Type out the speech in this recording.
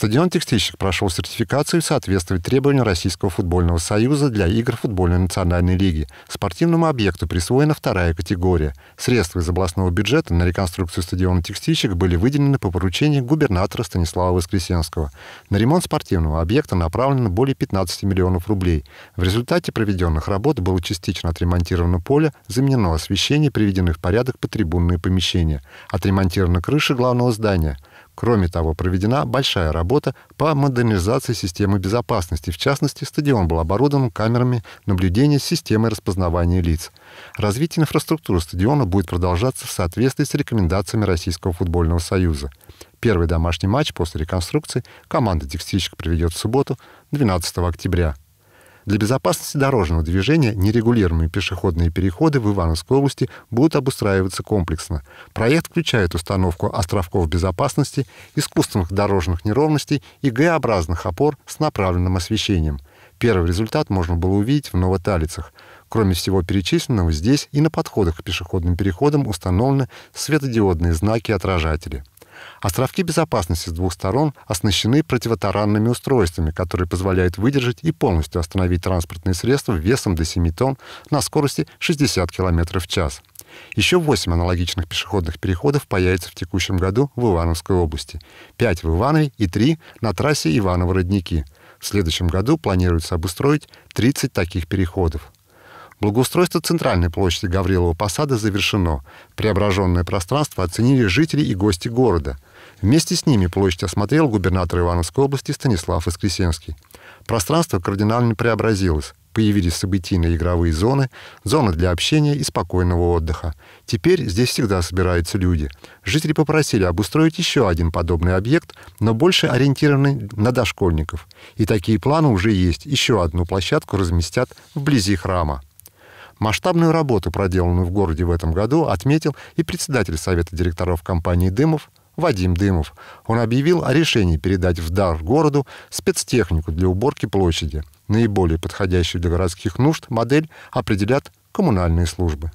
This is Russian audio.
Стадион «Текстильщик» прошел сертификацию и соответствует требованиям Российского футбольного союза для игр футбольной национальной лиги. Спортивному объекту присвоена вторая категория. Средства из областного бюджета на реконструкцию стадиона «Текстильщик» были выделены по поручению губернатора Станислава Воскресенского. На ремонт спортивного объекта направлено более 15 миллионов рублей. В результате проведенных работ было частично отремонтировано поле, заменено освещение, приведены в порядок трибунные помещения. Отремонтирована крыша главного здания – Кроме того, проведена большая работа по модернизации системы безопасности. В частности, стадион был оборудован камерами наблюдения с системой распознавания лиц. Развитие инфраструктуры стадиона будет продолжаться в соответствии с рекомендациями Российского футбольного союза. Первый домашний матч после реконструкции команда текстильщик проведет в субботу, 12 октября. Для безопасности дорожного движения нерегулируемые пешеходные переходы в Ивановской области будут обустраиваться комплексно. Проект включает установку островков безопасности, искусственных дорожных неровностей и Г-образных опор с направленным освещением. Первый результат можно было увидеть в Новоталицах. Кроме всего перечисленного, здесь и на подходах к пешеходным переходам установлены светодиодные знаки-отражатели. Островки безопасности с двух сторон оснащены противотаранными устройствами, которые позволяют выдержать и полностью остановить транспортные средства весом до 7 тонн на скорости 60 км в час. Еще 8 аналогичных пешеходных переходов появится в текущем году в Ивановской области. 5 в Иванове и 3 на трассе Иваново-Родники. В следующем году планируется обустроить 30 таких переходов. Благоустройство центральной площади Гаврилова Посада завершено. Преображенное пространство оценили жители и гости города. Вместе с ними площадь осмотрел губернатор Ивановской области Станислав Воскресенский. Пространство кардинально преобразилось. Появились событийные игровые зоны, зоны для общения и спокойного отдыха. Теперь здесь всегда собираются люди. Жители попросили обустроить еще один подобный объект, но больше ориентированный на дошкольников. И такие планы уже есть. Еще одну площадку разместят вблизи храма. Масштабную работу, проделанную в городе в этом году, отметил и председатель Совета директоров компании «Дымов» Вадим Дымов. Он объявил о решении передать в дар городу спецтехнику для уборки площади. Наиболее подходящую для городских нужд модель определят коммунальные службы.